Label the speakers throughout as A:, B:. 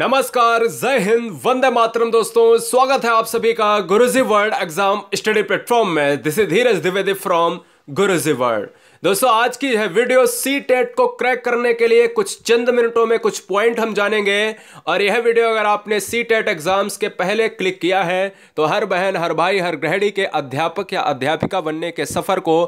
A: नमस्कार जय हिंद वंदे मातरम दोस्तों स्वागत है आप सभी का Guruji world exam study platform में this is Dheeraj Dwivedi from Guruji world दोस्तों आज की है वीडियो सी टेट e को क्रैक करने के लिए कुछ चंद मिनटों में कुछ पॉइंट हम जानेंगे और यह वीडियो अगर आपने सी टेट e एग्जाम्स के पहले क्लिक किया है तो हर बहन हर भाई हर गृहिणी के अध्यापक या अध्यापिका बनने के सफ़र को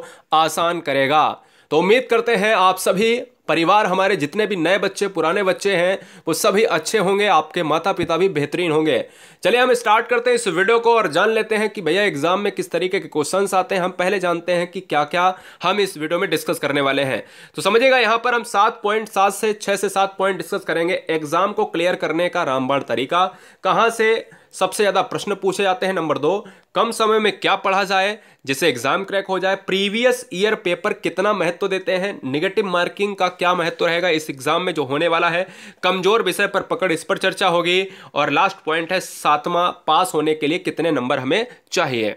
A: आसान करेगा तो उम्मीद करते हैं आप सभी परिवार हमारे जितने भी नए बच्चे पुराने बच्चे हैं वो सभी अच्छे होंगे आपके माता पिता भी बेहतरीन होंगे चलिए हम स्टार्ट करते हैं इस वीडियो को और जान लेते हैं कि भैया एग्जाम में किस तरीके के क्वेश्चंस आते हैं हम पहले जानते हैं कि क्या क्या हम इस वीडियो में डिस्कस करने वाले हैं तो समझिएगा यहाँ पर हम सात पॉइंट सात से छः से सात पॉइंट डिस्कस करेंगे एग्जाम को क्लियर करने का रामबाण तरीका कहाँ से सबसे ज़्यादा प्रश्न पूछे जाते हैं नंबर दो कम समय में क्या पढ़ा जाए जिसे एग्जाम क्रैक हो जाए प्रीवियस ईयर पेपर कितना महत्व देते हैं निगेटिव मार्किंग का क्या महत्व रहेगा इस एग्जाम में जो होने वाला है कमजोर विषय पर पकड़ इस पर चर्चा होगी और लास्ट पॉइंट है सातवां पास होने के लिए कितने नंबर हमें चाहिए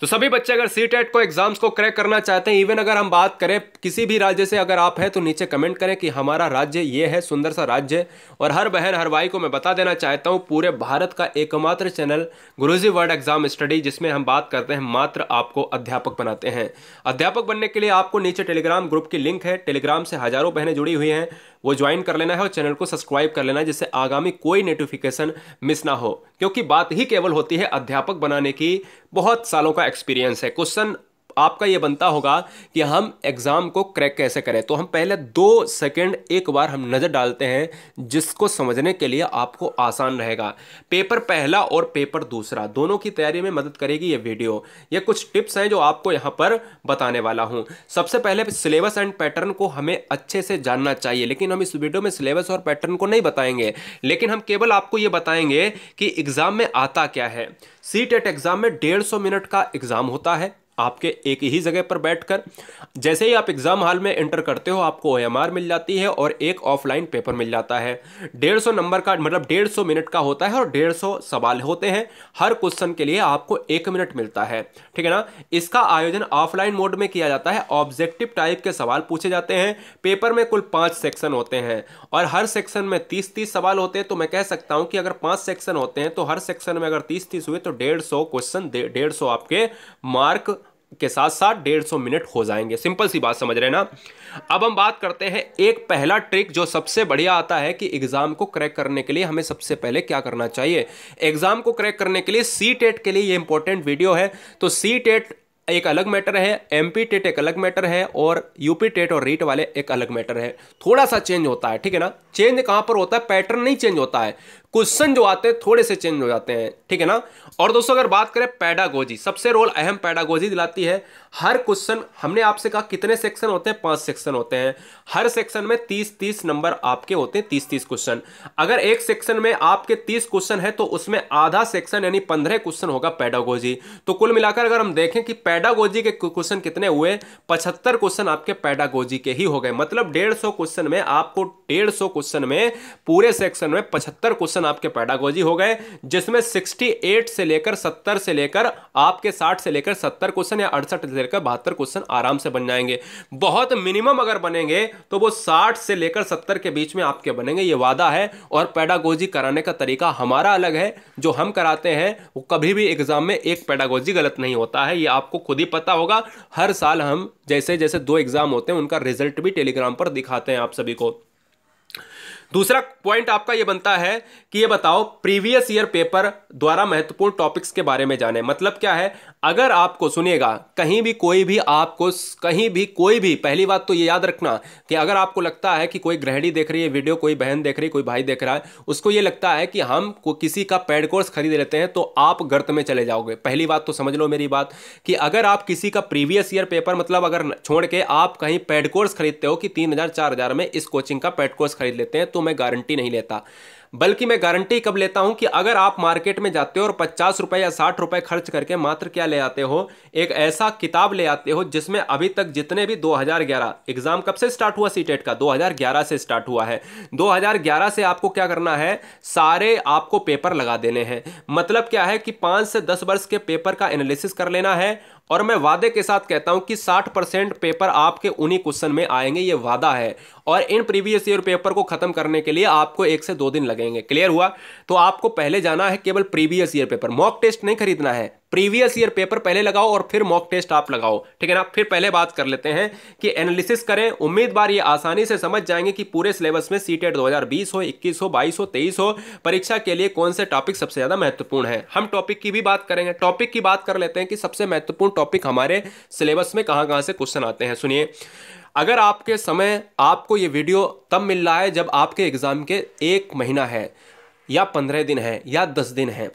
A: तो सभी बच्चे अगर सी टेट e को एग्जाम्स को क्रैक करना चाहते हैं इवन अगर हम बात करें किसी भी राज्य से अगर आप हैं तो नीचे कमेंट करें कि हमारा राज्य ये है सुंदर सा राज्य और हर बहन हर भाई को मैं बता देना चाहता हूँ पूरे भारत का एकमात्र channel Guruji world exam study जिसमें हम बात करते हैं मात्र आपको अध्यापक बनाते हैं अध्यापक बनने के लिए आपको नीचे टेलीग्राम ग्रुप की लिंक है टेलीग्राम से हजारों बहनें जुड़ी हुई हैं वो ज्वाइन कर लेना है और चैनल को सब्सक्राइब कर लेना है जिससे आगामी कोई नोटिफिकेशन मिस ना हो क्योंकि बात ही केवल होती है अध्यापक बनाने की बहुत सालों का एक्सपीरियंस है क्वेश्चन आपका ये बनता होगा कि हम एग्ज़ाम को क्रैक कैसे करें तो हम पहले दो सेकंड एक बार हम नज़र डालते हैं जिसको समझने के लिए आपको आसान रहेगा पेपर पहला और पेपर दूसरा दोनों की तैयारी में मदद करेगी ये वीडियो ये कुछ टिप्स हैं जो आपको यहाँ पर बताने वाला हूँ सबसे पहले सिलेबस एंड पैटर्न को हमें अच्छे से जानना चाहिए लेकिन हम इस वीडियो में सिलेबस और पैटर्न को नहीं बताएंगे लेकिन हम केवल आपको ये बताएंगे कि एग्ज़ाम में आता क्या है सी टेट एग्ज़ाम में डेढ़ सौ मिनट का एग्ज़ाम होता है आपके एक ही जगह पर बैठकर जैसे ही आप एग्ज़ाम हॉल में एंटर करते हो आपको ओ मिल जाती है और एक ऑफलाइन पेपर मिल जाता है डेढ़ सौ नंबर का मतलब डेढ़ सौ मिनट का होता है और डेढ़ सौ सवाल होते हैं हर क्वेश्चन के लिए आपको एक मिनट मिलता है ठीक है ना इसका आयोजन ऑफलाइन मोड में किया जाता है ऑब्जेक्टिव टाइप के सवाल पूछे जाते हैं पेपर में कुल पाँच सेक्शन होते हैं और हर सेक्शन में तीस तीस सवाल होते हैं तो मैं कह सकता हूँ कि अगर पाँच सेक्शन होते हैं तो हर सेक्शन में अगर तीस तीस हुए तो डेढ़ सौ क्वेश्चन डेढ़ सौ आपके मार्क के साथ साथ डेढ़ सौ मिनट हो जाएंगे सिंपल सी बात समझ रहे ना अब हम बात करते हैं एक पहला ट्रिक जो सबसे बढ़िया आता है कि एग्ज़ाम को क्रैक करने के लिए हमें सबसे पहले क्या करना चाहिए एग्ज़ाम को क्रैक करने के लिए सी टेट के लिए ये इंपॉर्टेंट वीडियो है तो सी टेट एक अलग मैटर है एम पी टेट एक अलग मैटर है और यूपी टेट और रीट वाले एक अलग मैटर है थोड़ा सा चेंज होता है ठीक है ना चेंज कहां पर होता है पैटर्न नहीं चेंज होता है क्वेश्चन जो आते हैं थोड़े से चेंज हो जाते हैं ठीक है ना और दोस्तों अगर बात करें पैडागोजी सबसे रोल अहम पैडागोजी दिलाती है हर क्वेश्चन हमने आपसे कहा कितने सेक्शन होते हैं पांच सेक्शन होते हैं हर सेक्शन में तीस तीस नंबर आपके होते हैं तीस तीस क्वेश्चन अगर एक सेक्शन में आपके तीस क्वेश्चन है तो उसमें आधा सेक्शन यानी पंद्रह क्वेश्चन होगा पैडागोजी तो कुल मिलाकर अगर हम देखें कि पैडागोजी के क्वेश्चन कितने हुए पचहत्तर क्वेश्चन आपके पैडागोजी के ही हो गए मतलब डेढ़ क्वेश्चन में आपको डेढ़ क्वेश्चन में पूरे सेक्शन में पचहत्तर क्वेश्चन आपके पैडागोजी हो गए जिसमें सिक्सटी एट से लेकर सत्तर से लेकर आपके साठ से लेकर सत्तर क्वेश्चन या अड़सठ से लेकर बहत्तर क्वेश्चन आराम से बन जाएंगे बहुत मिनिमम अगर बनेंगे तो वो साठ से लेकर सत्तर के बीच में आपके बनेंगे ये वादा है और पैडागोजी कराने का तरीका हमारा अलग है जो हम कराते हैं वो कभी भी एग्जाम में एक पैडागोजी गलत नहीं होता है ये आपको खुद ही पता होगा हर साल हम जैसे जैसे दो एग्जाम होते हैं उनका रिजल्ट भी टेलीग्राम पर दिखाते हैं आप सभी को दूसरा पॉइंट आपका यह बनता है कि यह बताओ प्रीवियस ईयर पेपर द्वारा महत्वपूर्ण टॉपिक्स के बारे में जाने मतलब क्या है अगर आपको सुनेगा कहीं भी कोई भी आपको कहीं भी कोई भी पहली बात तो ये याद रखना कि अगर आपको लगता है कि कोई ग्रहणी देख रही है वीडियो कोई बहन देख रही है कोई भाई देख रहा है उसको ये लगता है कि हम को किसी का पैड कोर्स खरीद लेते हैं तो आप गर्त में चले जाओगे पहली बात तो समझ लो मेरी बात कि अगर आप किसी का प्रीवियस ईयर पेपर मतलब अगर छोड़ के आप कहीं पैड कोर्स खरीदते हो कि तीन हज़ार चार हज़ार में इस कोचिंग का पैड कोर्स खरीद लेते हैं तो मैं गारंटी नहीं लेता बल्कि मैं गारंटी कब लेता हूं कि अगर आप मार्केट में जाते हो और पचास रुपए या साठ रुपए खर्च करके मात्र क्या ले आते हो एक ऐसा किताब ले आते हो जिसमें अभी तक जितने भी 2011 एग्जाम कब से स्टार्ट हुआ सी e का 2011 से स्टार्ट हुआ है 2011 से आपको क्या करना है सारे आपको पेपर लगा देने हैं मतलब क्या है कि पांच से दस वर्ष के पेपर का एनालिसिस कर लेना है और मैं वादे के साथ कहता हूं कि 60 परसेंट पेपर आपके उन्हीं क्वेश्चन में आएंगे ये वादा है और इन प्रीवियस ईयर पेपर को खत्म करने के लिए आपको एक से दो दिन लगेंगे क्लियर हुआ तो आपको पहले जाना है केवल previous year paper mock test नहीं खरीदना है प्रीवियस ईयर पेपर पहले लगाओ और फिर मॉक टेस्ट आप लगाओ ठीक है ना फिर पहले बात कर लेते हैं कि एनालिसिस करें उम्मीदवार ये आसानी से समझ जाएंगे कि पूरे सिलेबस में सी टेट दो हो इक्कीस हो बाईस हो तेईस हो परीक्षा के लिए कौन से टॉपिक सबसे ज्यादा महत्वपूर्ण है हम टॉपिक की भी बात करेंगे टॉपिक की बात कर लेते हैं कि सबसे महत्वपूर्ण टॉपिक हमारे सिलेबस में कहाँ कहाँ से क्वेश्चन आते हैं सुनिए अगर आपके समय आपको ये वीडियो तब मिल रहा है जब आपके एग्जाम के एक महीना है या पंद्रह दिन है या दस दिन है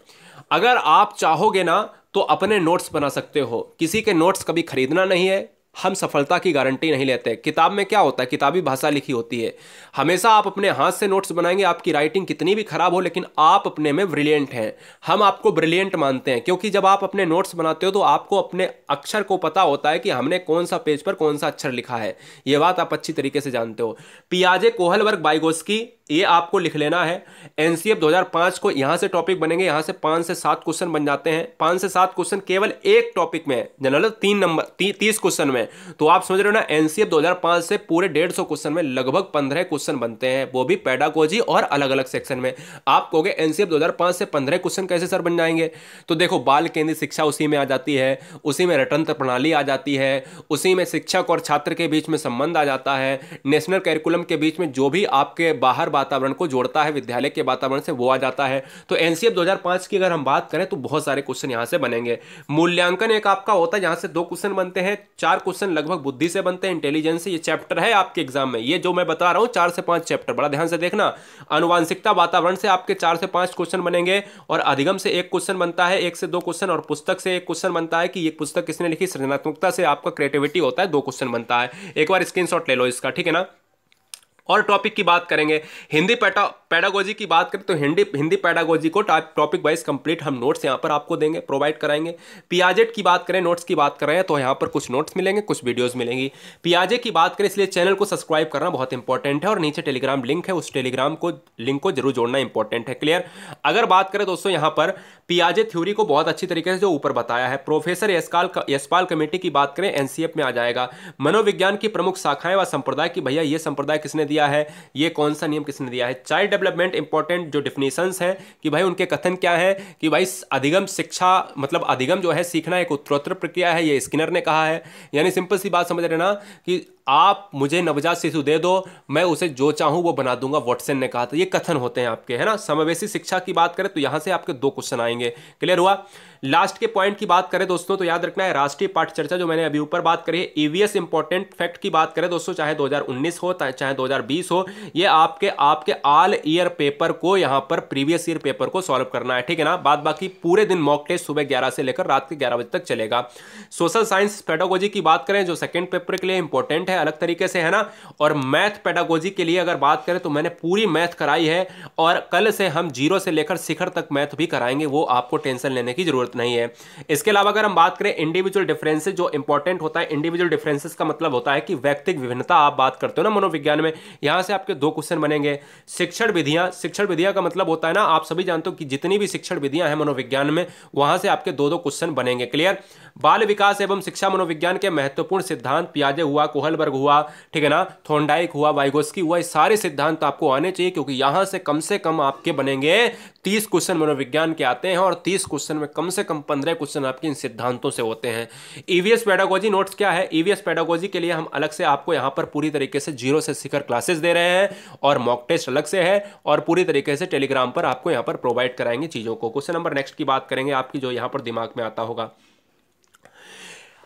A: अगर आप चाहोगे ना तो अपने नोट्स बना सकते हो किसी के नोट्स कभी खरीदना नहीं है हम सफलता की गारंटी नहीं लेते किताब में क्या होता है किताबी भाषा लिखी होती है हमेशा आप अपने हाथ से नोट्स बनाएंगे आपकी राइटिंग कितनी भी खराब हो लेकिन आप अपने में ब्रिलियंट हैं हम आपको ब्रिलियंट मानते हैं क्योंकि जब आप अपने नोट्स बनाते हो तो आपको अपने अक्षर को पता होता है कि हमने कौन सा पेज पर कौन सा अक्षर लिखा है यह बात आप अच्छी तरीके से जानते हो पियाजे कोहलवर्ग बाइगोस्की ये आपको लिख लेना है एन सी एफ दो हज़ार पाँच को यहाँ से टॉपिक बनेंगे यहाँ से पाँच से सात क्वेश्चन बन जाते हैं पाँच से सात क्वेश्चन केवल एक टॉपिक में जनरल तीन नंबर ती, तीस क्वेश्चन में तो आप समझ रहे हो ना एन सी एफ दो हज़ार पाँच से पूरे डेढ़ सौ क्वेश्चन में लगभग पंद्रह क्वेश्चन बनते हैं वो भी पैडागोजी और अलग अलग सेक्शन में आप कहोगे एन सी एफ दो हज़ार पाँच से पंद्रह क्वेश्चन कैसे सर बन जाएंगे तो देखो बाल केंद्रित शिक्षा उसी में आ जाती है उसी में रटंत्र प्रणाली आ जाती है उसी में शिक्षक और छात्र के बीच में संबंध आ जाता है नेशनल कैरिकुलम के बीच में जो भी आपके बाहर वातावरण को जोड़ता है विद्यालय के वातावरण से वो आ जाता है तो एन 2005 की अगर हम बात करें तो बहुत सारे क्वेश्चन यहाँ से बनेंगे मूल्यांकन एक आपका होता है यहाँ से दो क्वेश्चन बनते हैं चार क्वेश्चन लगभग बुद्धि से बनते हैं इंटेलिजेंस ये चैप्टर है आपके एग्जाम में ये जो मैं बता रहा हूँ चार से पाँच चैप्टर बड़ा ध्यान से देखना अनुवांशिकता वातावरण से आपके चार से पाँच क्वेश्चन बनेंगे और अधिगम से एक क्वेश्चन बनता है एक से दो क्वेश्चन और पुस्तक से एक क्वेश्चन बनता है कि ये पुस्तक किसने लिखी सृजनात्मकता से आपका क्रिएटिविटी होता है दो क्वेश्चन बनता है एक बार स्क्रीनशॉट ले लो इसका ठीक है ना और टॉपिक की बात करेंगे हिंदी पैटा पैडागोजी की बात करें तो हिंदी हिंदी पैडागोजी को टॉपिक वाइज कंप्लीट हम नोट्स यहाँ पर आपको देंगे प्रोवाइड कराएंगे पियाजेट की बात करें नोट्स की बात करें तो यहाँ पर कुछ नोट्स मिलेंगे कुछ वीडियोज़ मिलेंगी पियाजे की बात करें इसलिए चैनल को सब्सक्राइब करना बहुत इंपॉर्टेंट है और नीचे टेलीग्राम लिंक है उस टेलीग्राम को लिंक को जरूर जोड़ना इंपॉर्टेंट है क्लियर अगर बात करें दोस्तों यहाँ पर पियाजे थ्योरी को बहुत अच्छी तरीके से जो ऊपर बताया है प्रोफेसर यशकाल यशपाल कमेटी की बात करें एनसीएफ में आ जाएगा मनोविज्ञान की प्रमुख शाखाएं व संप्रदाय की भैया ये संप्रदाय किसने दिया दिया है ये कौन सा नियम किसने दिया है चाइल्ड डेवलपमेंट इंपॉर्टेंट जो डिफिनेशंस है कि भाई उनके कथन क्या है कि भाई अधिगम शिक्षा मतलब अधिगम जो है सीखना एक उत्तरोत्तर प्रक्रिया है ये स्किनर ने कहा है यानी सिंपल सी बात समझ रहे ना कि आप मुझे नवजात शिशु दे दो मैं उसे जो चाहूं वो बना दूंगा वॉटसन ने कहा था ये कथन होते हैं आपके है ना समावेशी शिक्षा की बात करें तो यहां से आपके दो क्वेश्चन आएंगे क्लियर हुआ लास्ट के पॉइंट की बात करें दोस्तों तो याद रखना है राष्ट्रीय पाठ चर्चा जो मैंने अभी ऊपर बात करी है ईवीएस इंपॉर्टेंट फैक्ट की बात करें दोस्तों चाहे 2019 हो चाहे 2020 हो ये आपके आपके ऑल ईयर पेपर को यहां पर प्रीवियस ईयर पेपर को सॉल्व करना है ठीक है ना बाद बाकी पूरे दिन मॉक टेस्ट सुबह ग्यारह से लेकर रात के ग्यारह बजे तक चलेगा सोशल साइंस पेडोगोजी की बात करें जो सेकेंड पेपर के लिए इंपॉर्टेंट है अलग तरीके से है ना और मैथ पेडागोजी के लिए अगर बात करें तो मैंने पूरी मैथ कराई है और कल से हम जीरो से लेकर शिखर तक मैथ भी कराएंगे वो आपको टेंशन लेने की जरूरत नहीं है इसके अलावा अगर हम बात करें इंडिविजुअल डिफरेंसेज जो इंपॉर्टेंट होता है इंडिविजुअल डिफरेंसेज का मतलब होता है कि व्यक्तिक विभिन्नता आप बात करते हो ना मनोविज्ञान में यहाँ से आपके दो क्वेश्चन बनेंगे शिक्षण विधियाँ शिक्षण विधियाँ का मतलब होता है ना आप सभी जानते हो कि जितनी भी शिक्षण विधियाँ हैं मनोविज्ञान में वहाँ से आपके दो दो क्वेश्चन बनेंगे क्लियर बाल विकास एवं शिक्षा मनोविज्ञान के महत्वपूर्ण सिद्धांत पियाजे हुआ कोहल गोल्डबर्ग हुआ ठीक है ना थोंडाइक हुआ वाइगोस्की हुआ ये सारे सिद्धांत आपको आने चाहिए क्योंकि यहाँ से कम से कम आपके बनेंगे तीस क्वेश्चन मनोविज्ञान के आते हैं और तीस क्वेश्चन में कम से कम पंद्रह क्वेश्चन आपके इन सिद्धांतों से होते हैं ईवीएस पेडागोजी नोट्स क्या है ईवीएस e पेडागोजी के लिए हम अलग से आपको यहाँ पर पूरी तरीके से जीरो से सीखर क्लासेस दे रहे हैं और मॉक टेस्ट अलग से है और पूरी तरीके से टेलीग्राम पर आपको यहाँ पर प्रोवाइड कराएंगे चीज़ों को क्वेश्चन नंबर नेक्स्ट की बात करेंगे आपकी जो यहाँ पर दिमाग में आता होगा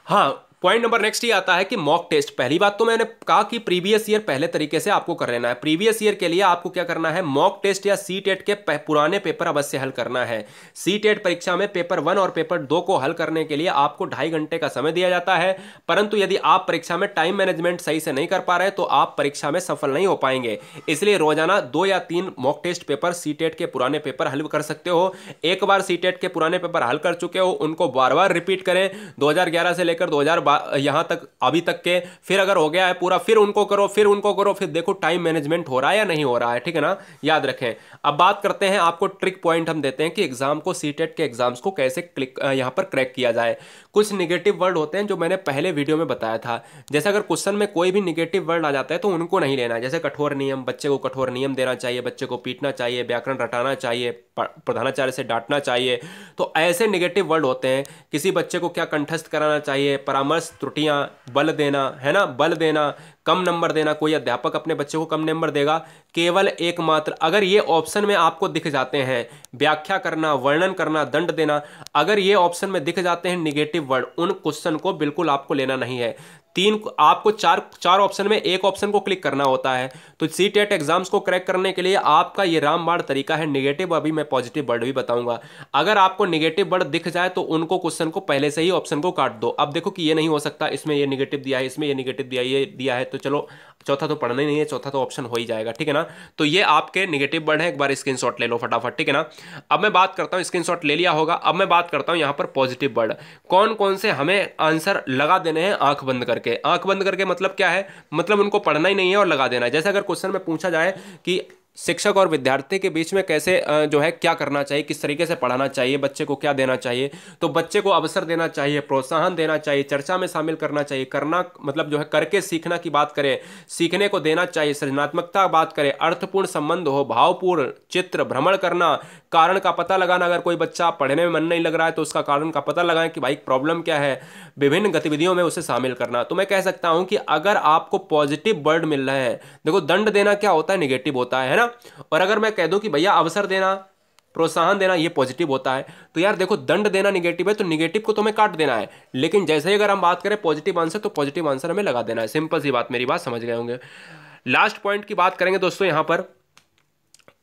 A: हाँ पॉइंट नंबर नेक्स्ट ही आता है कि मॉक टेस्ट पहली बात तो मैंने कहा कि प्रीवियस ईयर पहले तरीके से आपको कर लेना है प्रीवियस ईयर के लिए आपको क्या करना है मॉक टेस्ट या सी टेट e के पुराने पेपर अवश्य हल करना है सी टेट e परीक्षा में पेपर वन और पेपर दो को हल करने के लिए आपको ढाई घंटे का समय दिया जाता है परंतु यदि आप परीक्षा में टाइम मैनेजमेंट सही से नहीं कर पा रहे तो आप परीक्षा में सफल नहीं हो पाएंगे इसलिए रोजाना दो या तीन mock test paper C TET के पुराने पेपर हल कर सकते हो एक बार सी टेट e के पुराने पेपर हल कर चुके हो उनको बार बार रिपीट करें दो से लेकर दो यहाँ तक अभी तक के फिर अगर हो गया है पूरा फिर उनको करो फिर उनको करो फिर देखो टाइम मैनेजमेंट हो रहा है या नहीं हो रहा है ठीक है ना याद रखें अब बात करते हैं आपको ट्रिक पॉइंट हम देते हैं कि एग्जाम को सी e के एग्जाम्स को कैसे क्लिक यहाँ पर क्रैक किया जाए कुछ निगेटिव वर्ड होते हैं जो मैंने पहले वीडियो में बताया था जैसे अगर क्वेश्चन में कोई भी निगेटिव वर्ड आ जाता है तो उनको नहीं लेना जैसे कठोर नियम बच्चे को कठोर नियम देना चाहिए बच्चे को पीटना चाहिए व्याकरण रटाना चाहिए प्रधानाचार्य से डांटना चाहिए तो ऐसे निगेटिव वर्ड होते हैं किसी बच्चे को क्या कंठस्थ कराना चाहिए परामर्श त्रुटियाँ बल देना है ना बल देना कम नंबर देना कोई अध्यापक अपने बच्चे को कम नंबर देगा केवल एकमात्र अगर ये ऑप्शन में आपको दिख जाते हैं व्याख्या करना वर्णन करना दंड देना अगर ये ऑप्शन में दिख जाते हैं निगेटिव वर्ड उन क्वेश्चन को बिल्कुल आपको लेना नहीं है तीन आपको चार चार ऑप्शन में एक ऑप्शन को क्लिक करना होता है तो सी टेट एग्जाम्स को क्रैक करने के लिए आपका ये रामबाण तरीका है निगेटिव अभी मैं पॉजिटिव वर्ड भी बताऊंगा अगर आपको निगेटिव वर्ड दिख जाए तो उनको क्वेश्चन को पहले से ही ऑप्शन को काट दो अब देखो कि ये नहीं हो सकता इसमें ये निगेटिव दिया है इसमें ये निगेटिव दिया ये दिया है तो चलो चौथा तो पढ़ना ही नहीं है चौथा तो ऑप्शन हो ही जाएगा ठीक है ना तो ये आपके निगेटिव वर्ड है एक बार स्क्रीन ले लो फटाफट ठीक है ना अब मैं बात करता हूँ स्क्रीन ले लिया होगा अब मैं बात करता हूँ यहाँ पर पॉजिटिव वर्ड कौन कौन से हमें आंसर लगा देने हैं आंख बंद करके करके आंख बंद करके मतलब क्या है मतलब उनको पढ़ना ही नहीं है और लगा देना है जैसे अगर क्वेश्चन में पूछा जाए कि शिक्षक और विद्यार्थी के बीच में कैसे जो है क्या करना चाहिए किस तरीके से पढ़ाना चाहिए बच्चे को क्या देना चाहिए तो बच्चे को अवसर देना चाहिए प्रोत्साहन देना चाहिए चर्चा में शामिल करना चाहिए करना मतलब जो है करके सीखना की बात करें सीखने को देना चाहिए सृजनात्मकता बात करें अर्थपूर्ण संबंध हो भावपूर्ण चित्र भ्रमण करना कारण का पता लगाना अगर कोई बच्चा पढ़ने में मन नहीं लग रहा है तो उसका कारण का पता लगाएं कि भाई प्रॉब्लम क्या है विभिन्न गतिविधियों में उसे शामिल करना तो मैं कह सकता हूँ कि अगर आपको पॉजिटिव वर्ड मिल रहे हैं देखो दंड देना क्या होता है निगेटिव होता है ना ना और अगर मैं कह दूँ कि भैया अवसर देना प्रोत्साहन देना ये पॉजिटिव होता है तो यार देखो दंड देना निगेटिव है तो निगेटिव को तुम्हें तो काट देना है लेकिन जैसे ही अगर हम बात करें पॉजिटिव आंसर तो पॉजिटिव आंसर हमें लगा देना है सिंपल सी बात मेरी बात समझ गए होंगे लास्ट पॉइंट की बात करेंगे दोस्तों यहाँ पर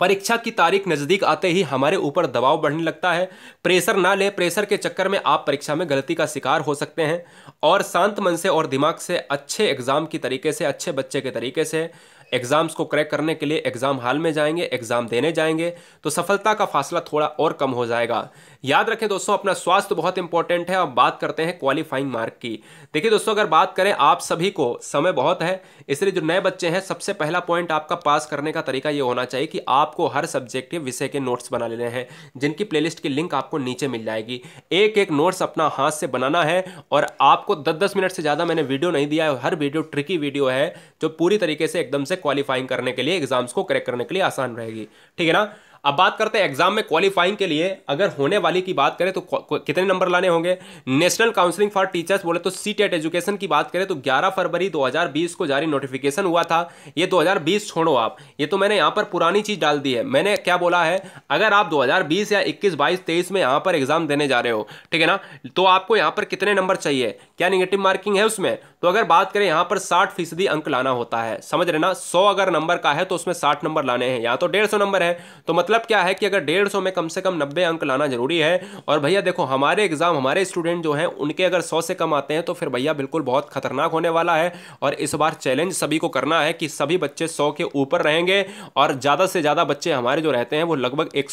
A: परीक्षा की तारीख नज़दीक आते ही हमारे ऊपर दबाव बढ़ने लगता है प्रेशर ना ले प्रेशर के चक्कर में आप परीक्षा में गलती का शिकार हो सकते हैं और शांत मन से और दिमाग से अच्छे एग्ज़ाम की तरीके से अच्छे बच्चे के तरीके से एग्ज़ाम्स को क्रैक करने के लिए एग्ज़ाम हाल में जाएंगे एग्ज़ाम देने जाएंगे तो सफलता का फासला थोड़ा और कम हो जाएगा याद रखें दोस्तों अपना स्वास्थ्य बहुत इंपॉर्टेंट है अब बात करते हैं क्वालिफाइंग मार्क की देखिए दोस्तों अगर बात करें आप सभी को समय बहुत है इसलिए जो नए बच्चे हैं सबसे पहला पॉइंट आपका पास करने का तरीका यह होना चाहिए कि आपको हर सब्जेक्ट के विषय के नोट्स बना लेने हैं जिनकी प्लेलिस्ट की लिंक आपको नीचे मिल जाएगी एक एक नोट्स अपना हाथ से बनाना है और आपको दस दस मिनट से ज़्यादा मैंने वीडियो नहीं दिया है हर वीडियो ट्रिकी वीडियो है जो पूरी तरीके से एकदम से क्वालिफाइंग करने के लिए एग्जाम्स को क्रैक करने के लिए आसान रहेगी ठीक है ना अब बात करते हैं एग्जाम में क्वालिफाइंग के लिए अगर होने वाली की बात करें तो कितने नंबर लाने होंगे नेशनल काउंसलिंग फॉर टीचर्स बोले तो सी एजुकेशन e की बात करें तो 11 फरवरी 2020 को जारी नोटिफिकेशन हुआ था ये 2020 छोड़ो आप ये तो मैंने यहाँ पर पुरानी चीज़ डाल दी है मैंने क्या बोला है अगर आप 2020 या इक्कीस बाईस तेईस में यहाँ पर एग्जाम देने जा रहे हो ठीक है ना तो आपको यहाँ पर कितने नंबर चाहिए क्या निगेटिव मार्किंग है उसमें तो अगर बात करें यहाँ पर साठ फीसदी अंक लाना होता है समझ रहे ना सौ अगर नंबर का है तो उसमें साठ नंबर लाने हैं यहाँ तो डेढ़ नंबर है तो मतलब मतलब क्या है कि अगर डेढ़ सौ में कम से कम नब्बे अंक लाना जरूरी है और भैया देखो हमारे एग्जाम हमारे स्टूडेंट जो हैं उनके अगर सौ से कम आते हैं तो फिर भैया बिल्कुल बहुत खतरनाक होने वाला है और इस बार चैलेंज सभी को करना है कि सभी बच्चे सौ के ऊपर रहेंगे और ज़्यादा से ज़्यादा बच्चे हमारे जो रहते हैं वो लगभग एक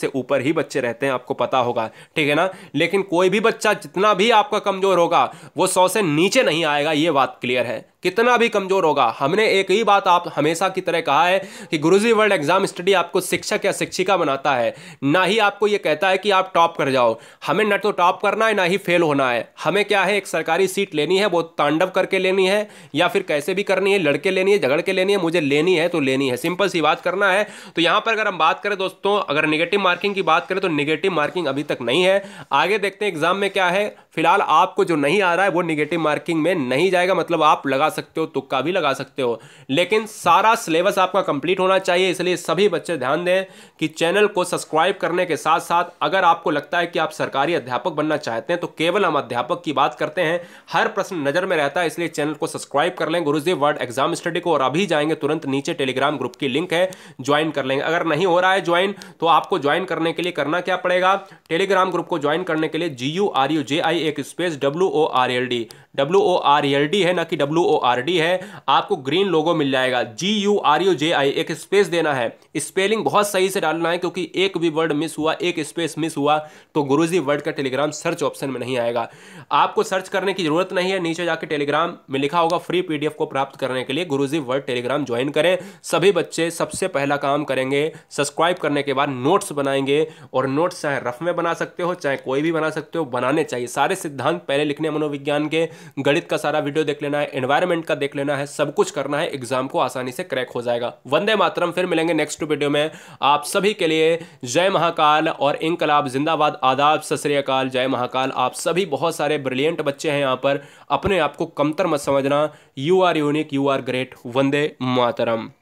A: से ऊपर ही बच्चे रहते हैं आपको पता होगा ठीक है ना लेकिन कोई भी बच्चा जितना भी आपका कमजोर होगा वो सौ से नीचे नहीं आएगा ये बात क्लियर है कितना भी कमजोर होगा हमने एक ही बात आप हमेशा की तरह कहा है कि गुरुजी वर्ल्ड एग्जाम स्टडी आपको शिक्षक या शिक्षिका बनाता है ना ही आपको ये कहता है कि आप टॉप कर जाओ हमें न तो टॉप करना है ना ही फेल होना है हमें क्या है एक सरकारी सीट लेनी है वो तांडव करके लेनी है या फिर कैसे भी करनी है लड़के लेनी है झगड़ के लेनी है मुझे लेनी है तो लेनी है सिंपल सी बात करना है तो यहाँ पर अगर हम बात करें दोस्तों अगर निगेटिव मार्किंग की बात करें तो निगेटिव मार्किंग अभी तक नहीं है आगे देखते हैं एग्जाम में क्या है फिलहाल आपको जो नहीं आ रहा है वो निगेटिव मार्किंग में नहीं जाएगा मतलब आप लगा सकते हो तुक्का भी लगा सकते हो लेकिन सारा सिलेबस आपका कंप्लीट होना चाहिए इसलिए सभी बच्चे ध्यान दें कि चैनल को सब्सक्राइब करने के साथ साथ अगर आपको लगता है कि आप सरकारी अध्यापक बनना चाहते हैं तो केवल हम अध्यापक की बात करते हैं हर प्रश्न नजर में रहता है इसलिए चैनल को सब्सक्राइब कर लें गुरुजी वर्ड एग्जाम स्टडी को और अभी जाएंगे तुरंत नीचे टेलीग्राम ग्रुप की लिंक है ज्वाइन कर लेंगे अगर नहीं हो रहा है ज्वाइन तो आपको ज्वाइन करने के लिए करना क्या पड़ेगा टेलीग्राम ग्रुप को ज्वाइन करने के लिए G U R U J I A एक space W O R L D W O R L D है ना कि डब्ल्यू ओ आर डी है आपको ग्रीन लोगो मिल जाएगा G U R U J I एक स्पेस देना है स्पेलिंग बहुत सही से डालना है क्योंकि एक भी वर्ड मिस हुआ एक स्पेस मिस हुआ तो गुरुजी वर्ड का टेलीग्राम सर्च ऑप्शन में नहीं आएगा आपको सर्च करने की जरूरत नहीं है नीचे जाके टेलीग्राम में लिखा होगा फ्री पीडीएफ को प्राप्त करने के लिए गुरुजी वर्ड टेलीग्राम ज्वाइन करें सभी बच्चे सबसे पहला काम करेंगे सब्सक्राइब करने के बाद नोट्स बनाएंगे और नोट्स चाहे रफ में बना सकते हो चाहे कोई भी बना सकते हो बनाने चाहिए सारे सारे सिद्धांत पहले लिखने मनोविज्ञान के गणित का सारा वीडियो देख लेना है एनवायरमेंट का देख लेना है सब कुछ करना है एग्जाम को आसानी से क्रैक हो जाएगा वंदे मातरम फिर मिलेंगे नेक्स्ट वीडियो में आप सभी के लिए जय महाकाल और इंकलाब जिंदाबाद आदाब सतरियाकाल जय महाकाल आप सभी बहुत सारे ब्रिलियंट बच्चे हैं यहाँ पर अपने आप को कमतर मत समझना you are unique you are great वंदे मातरम